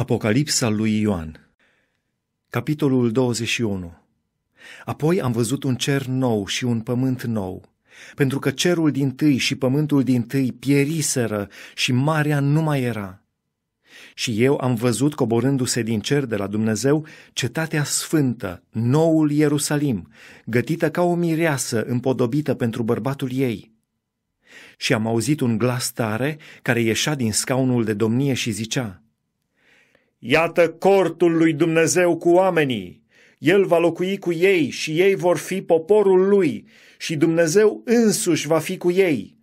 Apocalipsa lui Ioan Capitolul 21 Apoi am văzut un cer nou și un pământ nou, pentru că cerul din tâi și pământul din tâi pieriseră și marea nu mai era. Și eu am văzut coborându-se din cer de la Dumnezeu cetatea sfântă, noul Ierusalim, gătită ca o mireasă împodobită pentru bărbatul ei. Și am auzit un glas tare care ieșea din scaunul de domnie și zicea, Iată cortul lui Dumnezeu cu oamenii. El va locui cu ei și ei vor fi poporul lui și Dumnezeu însuși va fi cu ei.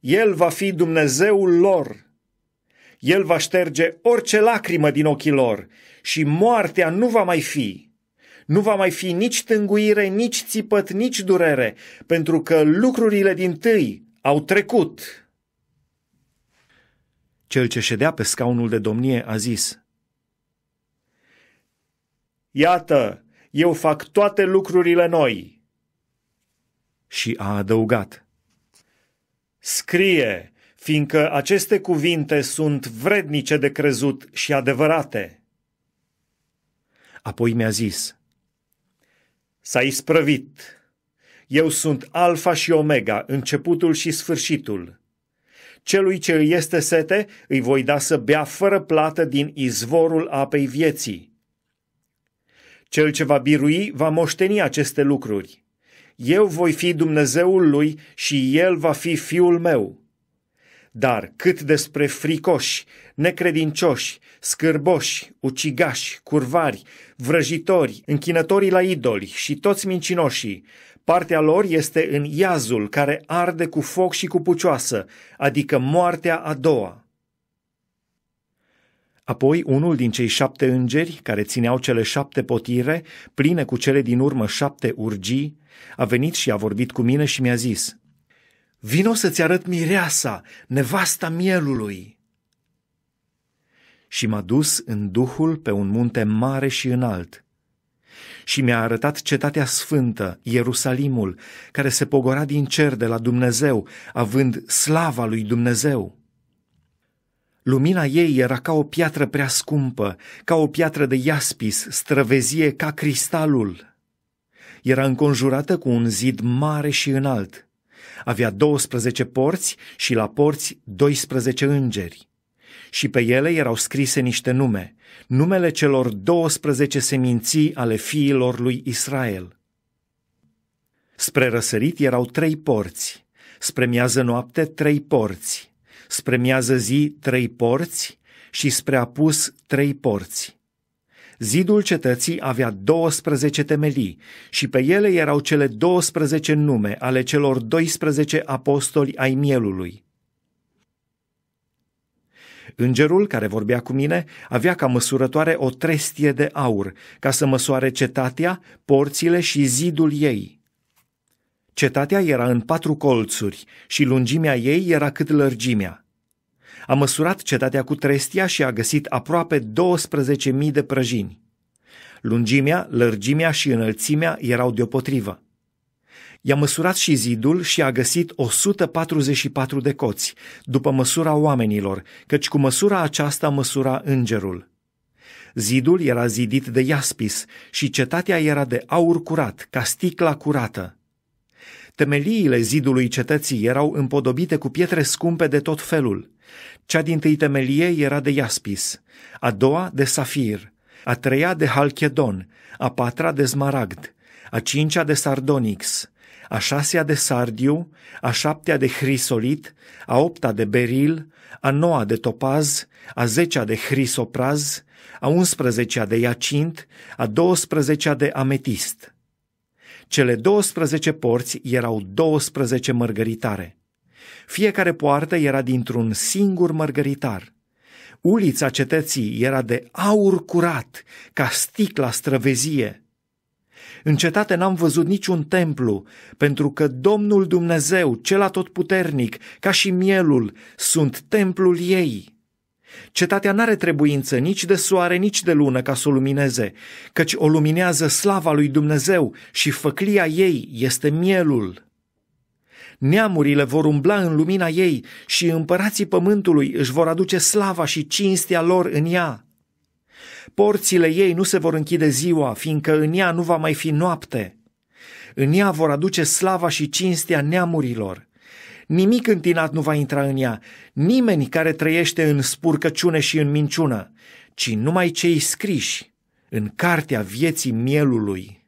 El va fi Dumnezeul lor. El va șterge orice lacrimă din ochii lor și moartea nu va mai fi. Nu va mai fi nici tânguire, nici țipăt, nici durere, pentru că lucrurile din tâi au trecut. Cel ce ședea pe scaunul de domnie a zis – Iată, eu fac toate lucrurile noi. Și a adăugat. Scrie, fiindcă aceste cuvinte sunt vrednice de crezut și adevărate. Apoi mi-a zis, S-a isprăvit. Eu sunt alfa și omega, începutul și sfârșitul. Celui ce îi este sete, îi voi da să bea fără plată din izvorul apei vieții. Cel ce va birui va moșteni aceste lucruri. Eu voi fi Dumnezeul lui și el va fi fiul meu. Dar cât despre fricoși, necredincioși, scârboși, ucigași, curvari, vrăjitori, închinătorii la idoli și toți mincinoșii, partea lor este în iazul care arde cu foc și cu pucioasă, adică moartea a doua. Apoi unul din cei șapte îngeri, care țineau cele șapte potire, pline cu cele din urmă șapte urgii, a venit și a vorbit cu mine și mi-a zis, Vino să-ți arăt mireasa, nevasta mielului. Și m-a dus în duhul pe un munte mare și înalt. Și mi-a arătat cetatea sfântă, Ierusalimul, care se pogora din cer de la Dumnezeu, având slava lui Dumnezeu. Lumina ei era ca o piatră prea scumpă, ca o piatră de iaspis, străvezie ca cristalul. Era înconjurată cu un zid mare și înalt. Avea 12 porți și la porți 12 îngeri. Și pe ele erau scrise niște nume, numele celor 12 seminții ale fiilor lui Israel. Spre răsărit erau trei porți, spre miază noapte trei porți, spre miază zi trei porți și spre apus trei porți. Zidul cetății avea 12 temelii și pe ele erau cele 12 nume ale celor 12 apostoli ai mielului. Îngerul care vorbea cu mine avea ca măsurătoare o trestie de aur, ca să măsoare cetatea, porțile și zidul ei. Cetatea era în patru colțuri și lungimea ei era cât lărgimea. A măsurat cetatea cu trestia și a găsit aproape 12.000 de prăjini. Lungimea, lărgimea și înălțimea erau deopotrivă. I-a măsurat și zidul și a găsit 144 de coți, după măsura oamenilor, căci cu măsura aceasta măsura îngerul. Zidul era zidit de iaspis și cetatea era de aur curat, ca sticla curată. Temeliile zidului cetății erau împodobite cu pietre scumpe de tot felul. Cea din tâi temelie era de iaspis, a doua de safir, a treia de halchedon, a patra de smaragd, a cincea de sardonix, a șasea de sardiu, a șaptea de hrisolit, a opta de beril, a noua de topaz, a zecea de hrisopraz, a unsprezecea de iacint, a douăsprezecea de ametist. Cele douăsprezece porți erau douăsprezece mărgăritare. Fiecare poartă era dintr-un singur mărgăritar. Ulița cetății era de aur curat, ca sticla străvezie. În cetate n-am văzut niciun templu, pentru că Domnul Dumnezeu, cel atotputernic, ca și mielul, sunt templul ei.” Cetatea n-are trebuință nici de soare, nici de lună ca să o lumineze, căci o luminează slava lui Dumnezeu și făclia ei este mielul. Neamurile vor umbla în lumina ei și împărații pământului își vor aduce slava și cinstea lor în ea. Porțile ei nu se vor închide ziua, fiindcă în ea nu va mai fi noapte. În ea vor aduce slava și cinstea neamurilor. Nimic întinat nu va intra în ea, nimeni care trăiește în spurcăciune și în minciună, ci numai cei scriși în cartea vieții mielului.